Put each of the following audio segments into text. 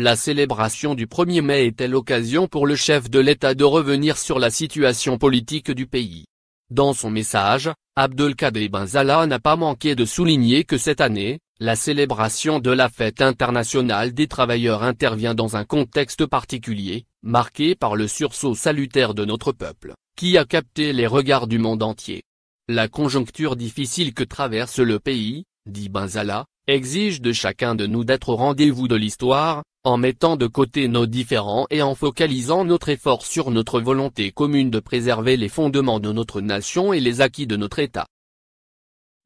La célébration du 1er mai était l'occasion pour le chef de l'État de revenir sur la situation politique du pays. Dans son message, Abdelkader Benzala n'a pas manqué de souligner que cette année, la célébration de la fête internationale des travailleurs intervient dans un contexte particulier, marqué par le sursaut salutaire de notre peuple, qui a capté les regards du monde entier. La conjoncture difficile que traverse le pays, dit Benzala, exige de chacun de nous d'être au rendez-vous de l'histoire, en mettant de côté nos différends et en focalisant notre effort sur notre volonté commune de préserver les fondements de notre nation et les acquis de notre État.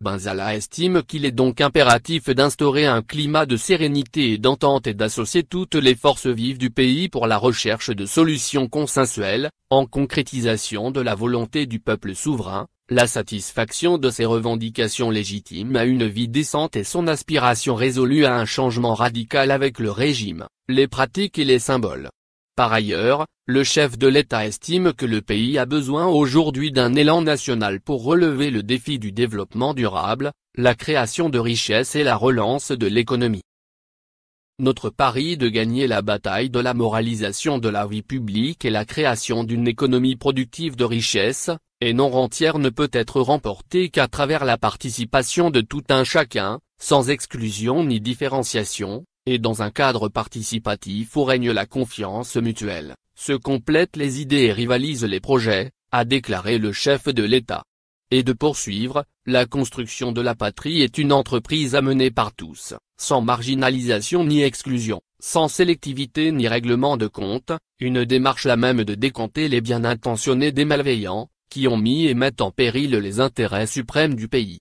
Benzala estime qu'il est donc impératif d'instaurer un climat de sérénité et d'entente et d'associer toutes les forces vives du pays pour la recherche de solutions consensuelles, en concrétisation de la volonté du peuple souverain, la satisfaction de ses revendications légitimes à une vie décente et son aspiration résolue à un changement radical avec le régime, les pratiques et les symboles. Par ailleurs, le chef de l'État estime que le pays a besoin aujourd'hui d'un élan national pour relever le défi du développement durable, la création de richesses et la relance de l'économie. Notre pari de gagner la bataille de la moralisation de la vie publique et la création d'une économie productive de richesses, et non rentière ne peut être remportée qu'à travers la participation de tout un chacun, sans exclusion ni différenciation, et dans un cadre participatif où règne la confiance mutuelle, se complètent les idées et rivalisent les projets, a déclaré le chef de l'État. Et de poursuivre, la construction de la patrie est une entreprise à mener par tous, sans marginalisation ni exclusion, sans sélectivité ni règlement de compte, une démarche la même de décompter les bien intentionnés des malveillants, qui ont mis et mettent en péril les intérêts suprêmes du pays.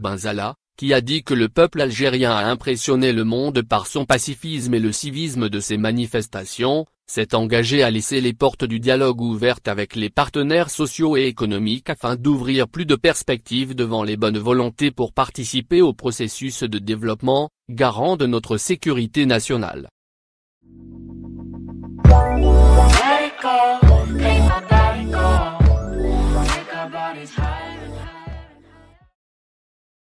Benzala, qui a dit que le peuple algérien a impressionné le monde par son pacifisme et le civisme de ses manifestations, s'est engagé à laisser les portes du dialogue ouvertes avec les partenaires sociaux et économiques afin d'ouvrir plus de perspectives devant les bonnes volontés pour participer au processus de développement, garant de notre sécurité nationale.